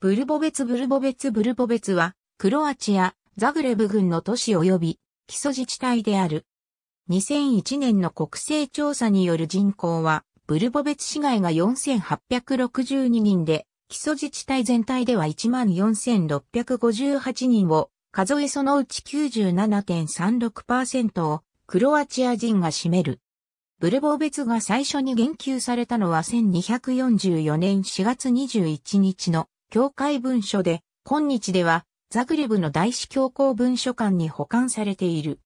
ブルボベツブルボベツブルボベツは、クロアチア、ザグレブ軍の都市及び、基礎自治体である。2001年の国勢調査による人口は、ブルボベツ市街が4862人で、基礎自治体全体では14,658人を、数えそのうち97.36%を、クロアチア人が占める。ブルボベツが最初に言及されたのは1244年4月21日の教会文書で、今日では、ザグレブの大使教皇文書館に保管されている。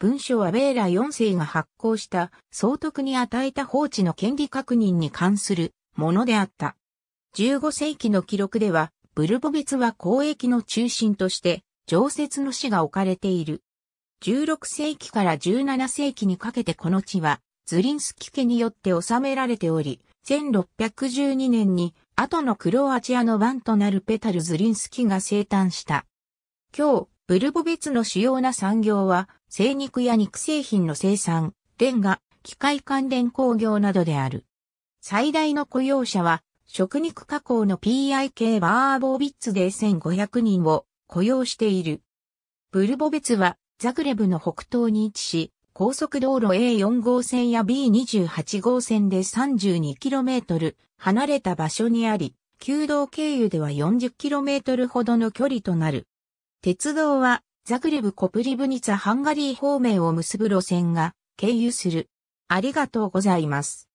文書はベーラ4世が発行した総督に与えた法治の権利確認に関するものであった。15世紀の記録では、ブルボツは交易の中心として、常設の市が置かれている。16世紀から17世紀にかけてこの地は、ズリンスキ家によって治められており、1612年に、後のクロアチアの番となるペタル・ズリンスキが生誕した。今日、ブルボベツの主要な産業は、生肉や肉製品の生産、レンガ、機械関連工業などである。最大の雇用者は、食肉加工の PIK バーボービッツで1500人を雇用している。ブルボベツは、ザグレブの北東に位置し、高速道路 A4 号線や B28 号線で 32km 離れた場所にあり、旧道経由では 40km ほどの距離となる。鉄道はザグレブ・コプリブニツァ・ハンガリー方面を結ぶ路線が経由する。ありがとうございます。